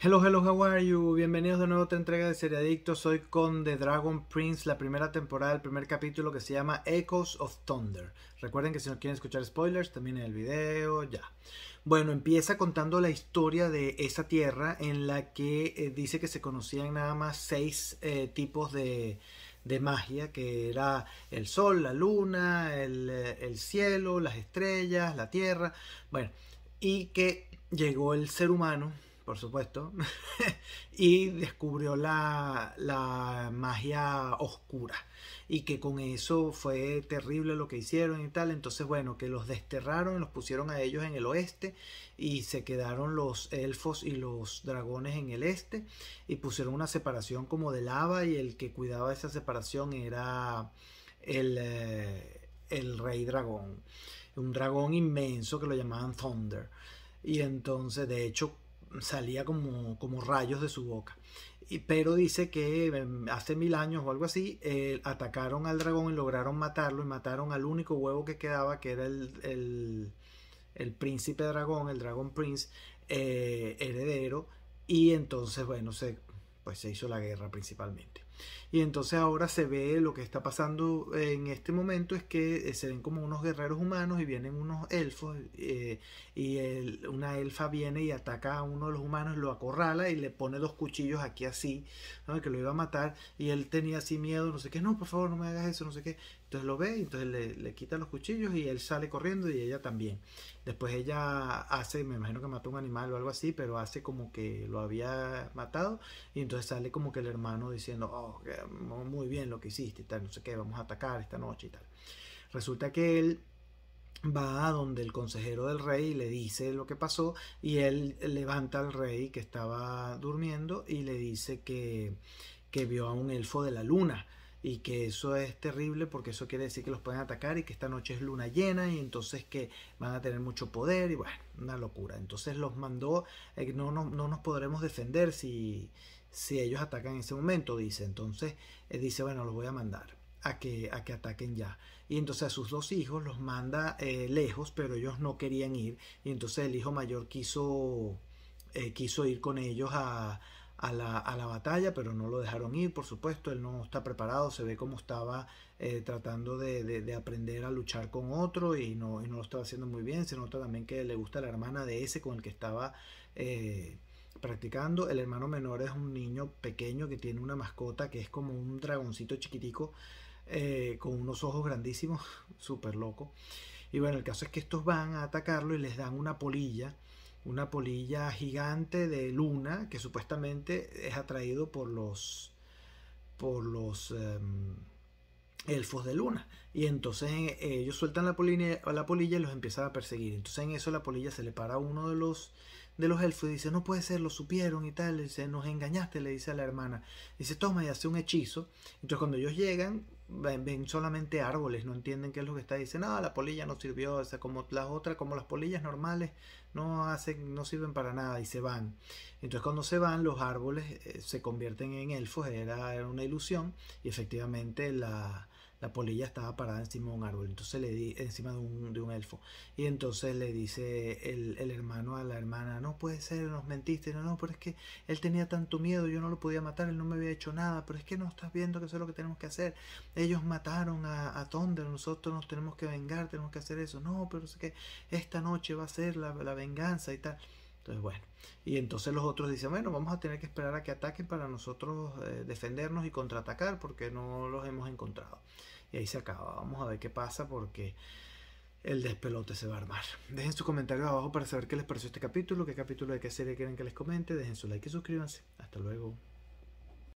Hello, hello, how are you? Bienvenidos de nuevo a otra entrega de Adicto. Soy con The Dragon Prince, la primera temporada, el primer capítulo que se llama Echoes of Thunder. Recuerden que si no quieren escuchar spoilers, también en el video, ya. Bueno, empieza contando la historia de esa tierra en la que eh, dice que se conocían nada más seis eh, tipos de, magia, que era el sol, la luna, el, eh, el, cielo, las estrellas, la tierra, bueno, y que llegó el ser humano por supuesto, y descubrió la, magia oscura. Y que con eso fue terrible lo que hicieron y tal. Entonces, bueno, que los desterraron, los pusieron a ellos en el oeste y se quedaron los elfos y los dragones en el este y pusieron una separación como de lava y el que cuidaba esa separación era el eh, rey dragón. Un dragón inmenso que lo llamaban Thunder. Y entonces, de hecho, salía como, como rayos de su boca. Y, pero dice que em, hace mil años o algo así, atacaron al dragón y lograron matarlo y mataron al único huevo que quedaba, que era el, el, príncipe dragón, el dragón prince, eh, heredero. Y entonces, bueno, se, pues se hizo la guerra principalmente. Y entonces ahora se ve lo que está pasando en este momento es que eh, se ven como unos guerreros humanos y vienen unos elfos eh, y una elfa viene y ataca a uno de los humanos, lo acorrala y le pone dos cuchillos aquí así, que lo iba a matar y él tenía así miedo, no sé qué, no, por favor no me hagas eso, no sé qué. Entonces lo ve, y entonces le, le quita los cuchillos y él sale corriendo y ella también. Después ella hace, me imagino que mató un animal o algo así, pero hace como que lo había matado y entonces sale como que el hermano diciendo, oh, muy bien lo que hiciste, tal, no sé qué, vamos a atacar esta noche y tal. Resulta que él va a donde el consejero del rey le dice lo que pasó y él levanta al rey que estaba durmiendo y le dice que, que vio a un elfo de la luna y que eso es terrible porque eso quiere decir que los pueden atacar y que esta noche es luna llena y entonces que van a tener mucho poder y bueno, una locura. Entonces los mandó, eh, no, no nos podremos defender si, si ellos atacan en ese momento, dice. Entonces dice, bueno, los voy a mandar a que, a que ataquen ya. Y entonces a sus dos hijos los manda eh, lejos, pero ellos no querían ir. Y entonces el hijo mayor quiso, eh, quiso ir con ellos a, a, la, batalla, pero no lo dejaron ir, por supuesto. Él no está preparado, se ve como estaba eh, tratando de, aprender a luchar con otro y no, y no, lo estaba haciendo muy bien. Se nota también que le gusta la hermana de ese con el que estaba practicando. El hermano menor es un niño pequeño que tiene una mascota que es como un dragoncito chiquitico eh, con unos ojos grandísimos, súper loco. Y bueno, el caso es que estos van a atacarlo y les dan una polilla, una polilla gigante de luna que supuestamente es atraído por los por los em, elfos de luna. Y entonces eh, ellos sueltan la polilla, la polilla y los empiezan a perseguir. Entonces en eso la polilla se le para a uno de los de los elfos y dice, no puede ser, lo supieron y tal, dice, nos engañaste, le dice a la hermana. Dice, toma y hace un hechizo. Entonces cuando ellos llegan, ven, solamente árboles, no entienden qué es lo que está. Dicen, ah, la polilla no sirvió, o sea, como las otras, como las polillas normales, no, hacen, no sirven para nada y se van. Entonces cuando se van, los árboles eh, se convierten en elfos, era una ilusión y efectivamente la la polilla estaba parada encima de un árbol, entonces le di encima de un, de un elfo. Y entonces le dice el, hermano a la hermana, no puede ser, nos mentiste, no, no, pero es que él tenía tanto miedo, yo no lo podía matar, él no me había hecho nada, pero es que no estás viendo que eso es lo que tenemos que hacer. Ellos mataron a, a Thunder, nosotros nos tenemos que vengar, tenemos que hacer eso. No, pero es que esta noche va a ser la, la venganza y tal. Entonces, bueno, y entonces los otros dicen, bueno, vamos a tener que esperar a que ataquen para nosotros eh, defendernos y contraatacar porque no los hemos encontrado. Y ahí se acaba, vamos a ver qué pasa porque el despelote se va a armar. Dejen sus comentarios abajo para saber qué les pareció este capítulo, qué capítulo de qué serie quieren que les comente, dejen su like y suscríbanse. Hasta luego.